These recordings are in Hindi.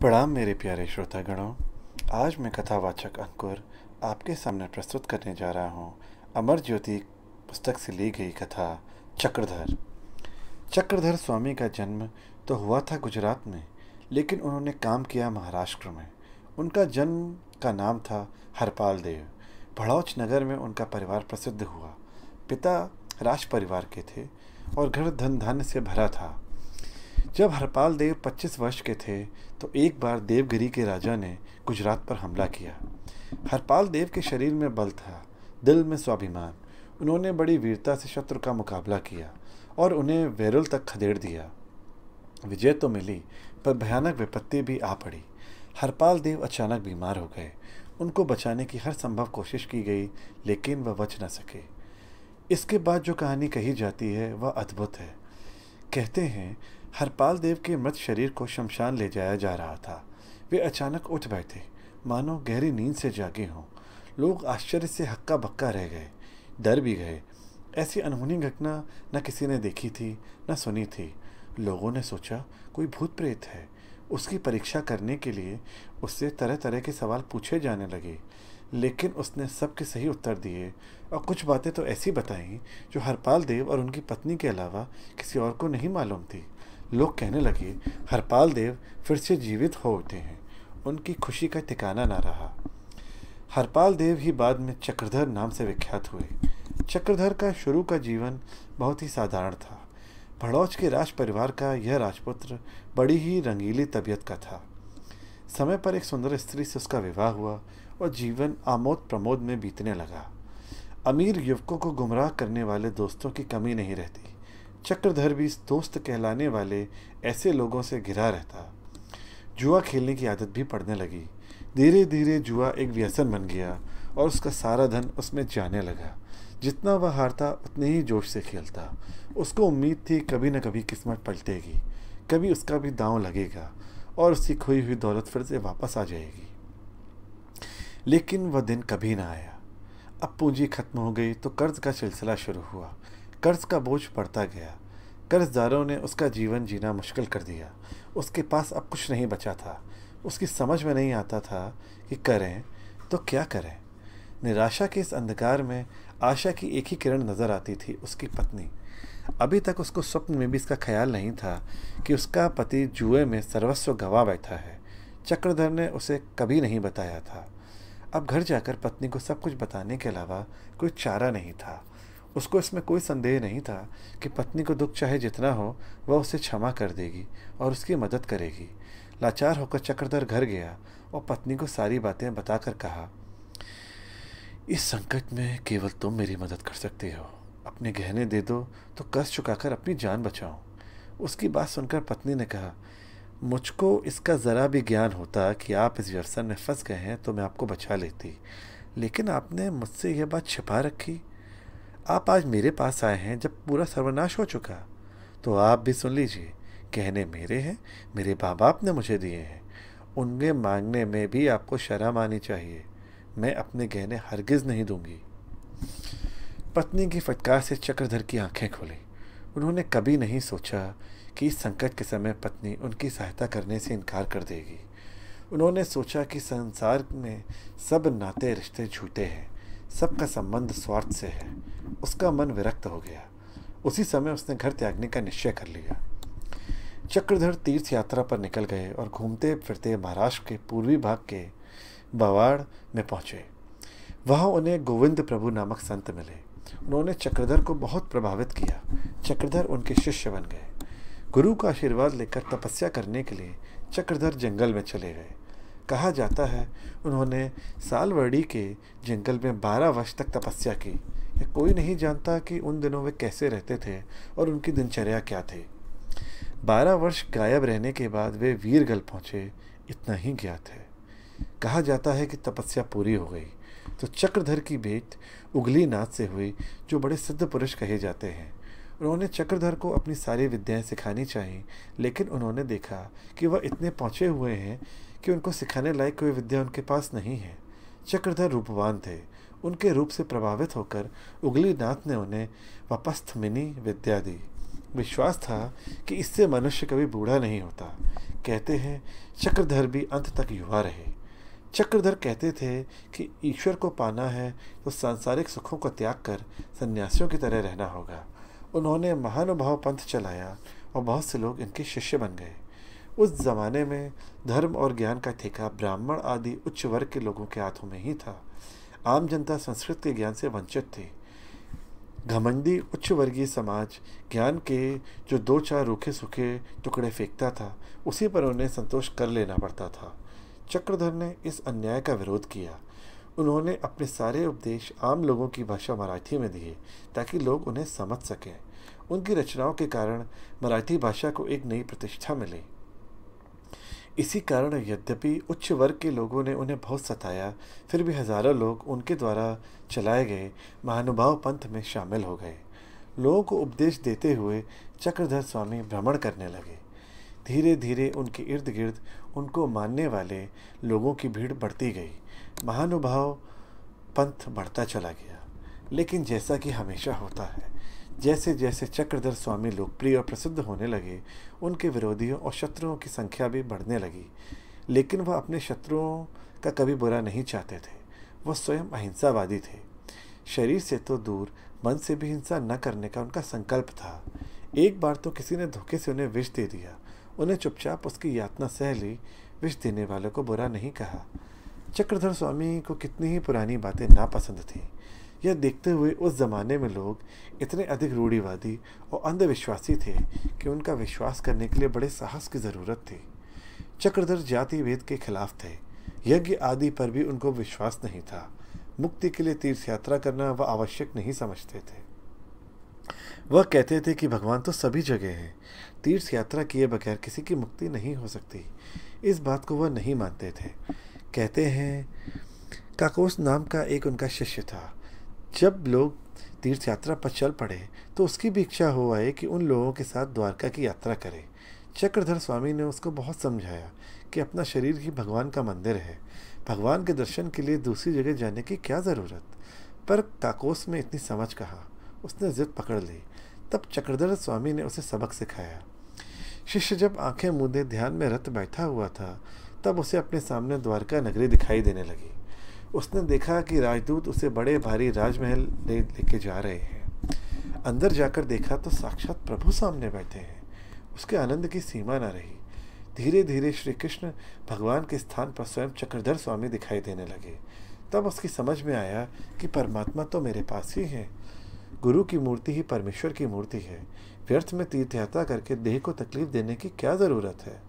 प्रणाम मेरे प्यारे श्रोतागणों आज मैं कथावाचक अंकुर आपके सामने प्रस्तुत करने जा रहा हूँ अमर ज्योति पुस्तक से ली गई कथा चक्रधर चक्रधर स्वामी का जन्म तो हुआ था गुजरात में लेकिन उन्होंने काम किया महाराष्ट्र में उनका जन्म का नाम था हरपाल देव भड़ौच नगर में उनका परिवार प्रसिद्ध हुआ पिता राज परिवार के थे और घर धन धन से भरा था जब हरपाल देव 25 वर्ष के थे तो एक बार देवगिरी के राजा ने गुजरात पर हमला किया हरपाल देव के शरीर में बल था दिल में स्वाभिमान उन्होंने बड़ी वीरता से शत्रु का मुकाबला किया और उन्हें वेरुल तक खदेड़ दिया विजय तो मिली पर भयानक विपत्ति भी आ पड़ी हरपाल देव अचानक बीमार हो गए उनको बचाने की हर संभव कोशिश की गई लेकिन वह बच न सके इसके बाद जो कहानी कही जाती है वह अद्भुत है कहते हैं हरपाल देव के मृत शरीर को शमशान ले जाया जा रहा था वे अचानक उठ बैठे मानो गहरी नींद से जागे हों लोग आश्चर्य से हक्का बक्का रह गए डर भी गए ऐसी अनहोनी घटना न किसी ने देखी थी न सुनी थी लोगों ने सोचा कोई भूत प्रेत है उसकी परीक्षा करने के लिए उससे तरह तरह के सवाल पूछे जाने लगे लेकिन उसने सबके सही उत्तर दिए और कुछ बातें तो ऐसी बताईं जो हरपाल देव और उनकी पत्नी के अलावा किसी और को नहीं मालूम थी लोग कहने लगे हरपाल देव फिर से जीवित हो उठे हैं उनकी खुशी का ठिकाना ना रहा हरपाल देव ही बाद में चक्रधर नाम से विख्यात हुए चक्रधर का शुरू का जीवन बहुत ही साधारण था भड़ौच के राज परिवार का यह राजपुत्र बड़ी ही रंगीली तबीयत का था समय पर एक सुंदर स्त्री से उसका विवाह हुआ और जीवन आमोद प्रमोद में बीतने लगा अमीर युवकों को गुमराह करने वाले दोस्तों की कमी नहीं रहती चक्रधर भी दोस्त कहलाने वाले ऐसे लोगों से घिरा रहता जुआ खेलने की आदत भी पड़ने लगी धीरे धीरे जुआ एक व्यसन बन गया और उसका सारा धन उसमें जाने लगा जितना वह हारता उतने ही जोश से खेलता उसको उम्मीद थी कभी न कभी किस्मत पलटेगी कभी उसका भी दांव लगेगा और उसकी खोई हुई दौलत फिर से वापस आ जाएगी लेकिन वह दिन कभी ना आया अब पूंजी खत्म हो गई तो कर्ज का सिलसिला शुरू हुआ कर्ज का बोझ बढ़ता गया कर्जदारों ने उसका जीवन जीना मुश्किल कर दिया उसके पास अब कुछ नहीं बचा था उसकी समझ में नहीं आता था कि करें तो क्या करें निराशा के इस अंधकार में आशा की एक ही किरण नज़र आती थी उसकी पत्नी अभी तक उसको स्वप्न में भी इसका ख्याल नहीं था कि उसका पति जुए में सर्वस्व गवा बैठा है चक्रधर ने उसे कभी नहीं बताया था अब घर जाकर पत्नी को सब कुछ बताने के अलावा कोई चारा नहीं था उसको इसमें कोई संदेह नहीं था कि पत्नी को दुख चाहे जितना हो वह उसे क्षमा कर देगी और उसकी मदद करेगी लाचार होकर चक्रधर घर गया और पत्नी को सारी बातें बताकर कहा इस संकट में केवल तुम मेरी मदद कर सकते हो अपने गहने दे दो तो कर्ज चुकाकर अपनी जान बचाओ उसकी बात सुनकर पत्नी ने कहा मुझको इसका ज़रा भी ज्ञान होता कि आप इस व्यवसाय में फंस गए हैं तो मैं आपको बचा लेती लेकिन आपने मुझसे यह बात छिपा रखी आप आज मेरे पास आए हैं जब पूरा सर्वनाश हो चुका तो आप भी सुन लीजिए कहने मेरे हैं मेरे माँ बाप ने मुझे दिए हैं उनके मांगने में भी आपको शर्म आनी चाहिए मैं अपने गहने हरगिज़ नहीं दूंगी पत्नी की फटकार से चक्रधर की आंखें खुली उन्होंने कभी नहीं सोचा कि इस संकट के समय पत्नी उनकी सहायता करने से इनकार कर देगी उन्होंने सोचा कि संसार में सब नाते रिश्ते झूठे हैं सबका संबंध स्वार्थ से है उसका मन विरक्त हो गया उसी समय उसने घर त्यागने का निश्चय कर लिया चक्रधर तीर्थ यात्रा पर निकल गए और घूमते फिरते महाराष्ट्र के पूर्वी भाग के बवाड़ में पहुंचे वहां उन्हें गोविंद प्रभु नामक संत मिले उन्होंने चक्रधर को बहुत प्रभावित किया चक्रधर उनके शिष्य बन गए गुरु का आशीर्वाद लेकर तपस्या करने के लिए चक्रधर जंगल में चले गए कहा जाता है उन्होंने सालवर्डी के जंगल में बारह वर्ष तक तपस्या की या कोई नहीं जानता कि उन दिनों वे कैसे रहते थे और उनकी दिनचर्या क्या थी बारह वर्ष गायब रहने के बाद वे वीरगल पहुँचे इतना ही ज्ञात है कहा जाता है कि तपस्या पूरी हो गई तो चक्रधर की भेंट उगली नाथ से हुई जो बड़े सिद्ध पुरुष कहे जाते हैं उन्होंने चक्रधर को अपनी सारी विद्याएं सिखानी चाहिए लेकिन उन्होंने देखा कि वह इतने पहुँचे हुए हैं कि उनको सिखाने लायक कोई विद्या उनके पास नहीं है चक्रधर रूपवान थे उनके रूप से प्रभावित होकर उगली नाथ ने उन्हें वपस्थमिनी विद्या दी विश्वास था कि इससे मनुष्य कभी बूढ़ा नहीं होता कहते हैं चक्रधर भी अंत तक युवा रहे चक्रधर कहते थे कि ईश्वर को पाना है तो सांसारिक सुखों को त्याग कर सन्यासियों की तरह रहना होगा उन्होंने महानुभाव पंथ चलाया और बहुत से लोग इनके शिष्य बन गए उस जमाने में धर्म और ज्ञान का ठेका ब्राह्मण आदि उच्च वर्ग के लोगों के हाथों में ही था आम जनता संस्कृत के ज्ञान से वंचित थी घमंडी उच्च वर्गीय समाज ज्ञान के जो दो चार रूखे सूखे टुकड़े फेंकता था उसी पर उन्हें संतोष कर लेना पड़ता था चक्रधर ने इस अन्याय का विरोध किया उन्होंने अपने सारे उपदेश आम लोगों की भाषा मराठी में दिए ताकि लोग उन्हें समझ सकें उनकी रचनाओं के कारण मराठी भाषा को एक नई प्रतिष्ठा मिली इसी कारण यद्यपि उच्च वर्ग के लोगों ने उन्हें बहुत सताया फिर भी हज़ारों लोग उनके द्वारा चलाए गए महानुभाव पंथ में शामिल हो गए लोगों को उपदेश देते हुए चक्रधर स्वामी भ्रमण करने लगे धीरे धीरे उनके इर्द गिर्द उनको मानने वाले लोगों की भीड़ बढ़ती गई महानुभाव पंथ बढ़ता चला गया लेकिन जैसा कि हमेशा होता है जैसे जैसे चक्रधर स्वामी लोकप्रिय और प्रसिद्ध होने लगे उनके विरोधियों और शत्रुओं की संख्या भी बढ़ने लगी लेकिन वह अपने शत्रुओं का कभी बुरा नहीं चाहते थे वह स्वयं अहिंसावादी थे शरीर से तो दूर मन से भी हिंसा न करने का उनका संकल्प था एक बार तो किसी ने धोखे से उन्हें विष दे दिया उन्हें चुपचाप उसकी यातना सह ली विष देने वालों को बुरा नहीं कहा चक्रधर स्वामी को कितनी ही पुरानी बातें नापसंद थी यह देखते हुए उस ज़माने में लोग इतने अधिक रूढ़ीवादी और अंधविश्वासी थे कि उनका विश्वास करने के लिए बड़े साहस की ज़रूरत थी चक्रधर जाति वेद के खिलाफ थे यज्ञ आदि पर भी उनको विश्वास नहीं था मुक्ति के लिए तीर्थ यात्रा करना वह आवश्यक नहीं समझते थे वह कहते थे कि भगवान तो सभी जगह हैं तीर्थ यात्रा किए बगैर किसी की मुक्ति नहीं हो सकती इस बात को वह नहीं मानते थे कहते हैं काकोस नाम का एक उनका शिष्य था जब लोग तीर्थ यात्रा पर चल पड़े तो उसकी भी इच्छा हो आए कि उन लोगों के साथ द्वारका की यात्रा करें चक्रधर स्वामी ने उसको बहुत समझाया कि अपना शरीर ही भगवान का मंदिर है भगवान के दर्शन के लिए दूसरी जगह जाने की क्या ज़रूरत पर काकोस में इतनी समझ कहा उसने ज़िद पकड़ ली तब चक्रधर स्वामी ने उसे सबक सिखाया शिष्य जब आंखें मूंदे ध्यान में रत बैठा हुआ था तब उसे अपने सामने द्वारका नगरी दिखाई देने लगी उसने देखा कि राजदूत उसे बड़े भारी राजमहल ले लेके जा रहे हैं अंदर जाकर देखा तो साक्षात प्रभु सामने बैठे हैं उसके आनंद की सीमा न रही धीरे धीरे श्री कृष्ण भगवान के स्थान पर स्वयं चक्रधर स्वामी दिखाई देने लगे तब उसकी समझ में आया कि परमात्मा तो मेरे पास ही है गुरु की मूर्ति ही परमेश्वर की मूर्ति है व्यर्थ में तीर्थयात्रा करके देह को तकलीफ देने की क्या ज़रूरत है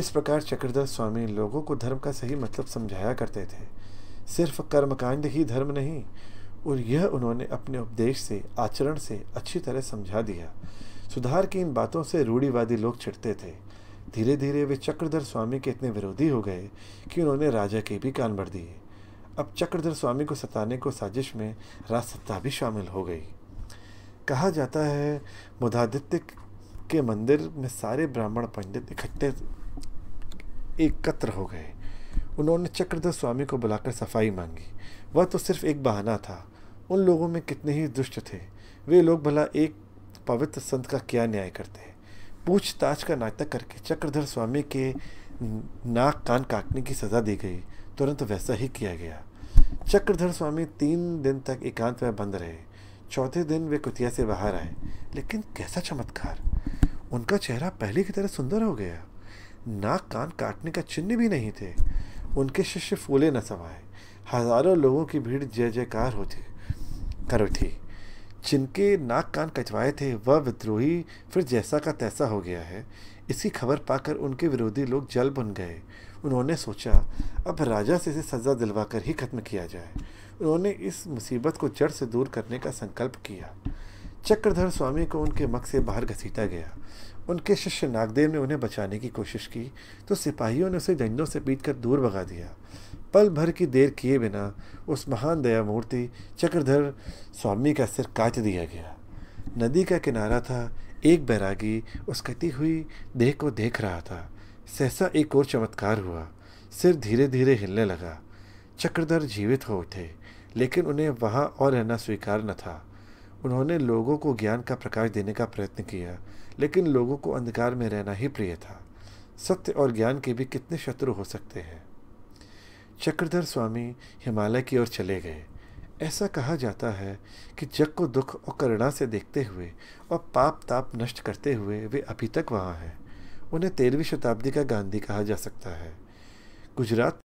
इस प्रकार चक्रधर स्वामी लोगों को धर्म का सही मतलब समझाया करते थे सिर्फ कर्मकांड ही धर्म नहीं और यह उन्होंने अपने उपदेश से आचरण से अच्छी तरह समझा दिया सुधार की इन बातों से रूढ़ीवादी लोग छिड़ते थे धीरे धीरे वे चक्रधर स्वामी के इतने विरोधी हो गए कि उन्होंने राजा के भी कान भर दिए अब चक्रधर स्वामी को सताने को साजिश में राजसत्ता भी शामिल हो गई कहा जाता है मुदादित्य के मंदिर में सारे ब्राह्मण पंडित इकट्ठे एकत्र हो गए उन्होंने चक्रधर स्वामी को बुलाकर सफाई मांगी वह तो सिर्फ एक बहाना था उन लोगों में कितने ही दुष्ट थे वे लोग भला एक पवित्र संत का क्या न्याय करते पूछताछ का नाटक करके चक्रधर स्वामी के नाक कान काटने की सज़ा दी गई तुरंत तो वैसा ही किया गया चक्रधर स्वामी तीन दिन तक एकांत में बंद रहे चौथे दिन वे कुतिया से बाहर आए लेकिन कैसा चमत्कार उनका चेहरा पहले की तरह सुंदर हो गया नाक कान काटने का चिन्ह भी नहीं थे उनके शिष्य फूले न समाए हजारों लोगों की भीड़ जय जयकार होती कर उठी जिनके नाक कान कचवाए थे वह विद्रोही फिर जैसा का तैसा हो गया है इसी खबर पाकर उनके विरोधी लोग जल बन गए उन्होंने सोचा अब राजा से इसे सज़ा दिलवाकर ही खत्म किया जाए उन्होंने इस मुसीबत को जड़ से दूर करने का संकल्प किया चक्रधर स्वामी को उनके मक से बाहर घसीटा गया उनके शिष्य नागदेव ने उन्हें बचाने की कोशिश की तो सिपाहियों ने उसे डंडों से पीट कर दूर भगा दिया पल भर की देर किए बिना उस महान दया मूर्ति चक्रधर स्वामी का सिर काट दिया गया नदी का किनारा था एक बैरागी उस कटी हुई देह को देख रहा था सहसा एक और चमत्कार हुआ सिर धीरे धीरे हिलने लगा चक्रधर जीवित हो उठे लेकिन उन्हें वहाँ और रहना स्वीकार न था उन्होंने लोगों को ज्ञान का प्रकाश देने का प्रयत्न किया लेकिन लोगों को अंधकार में रहना ही प्रिय था सत्य और ज्ञान के भी कितने शत्रु हो सकते हैं चक्रधर स्वामी हिमालय की ओर चले गए ऐसा कहा जाता है कि जग को दुख और करुणा से देखते हुए और पाप ताप नष्ट करते हुए वे अभी तक वहाँ हैं उन्हें तेरहवीं शताब्दी का गांधी कहा जा सकता है गुजरात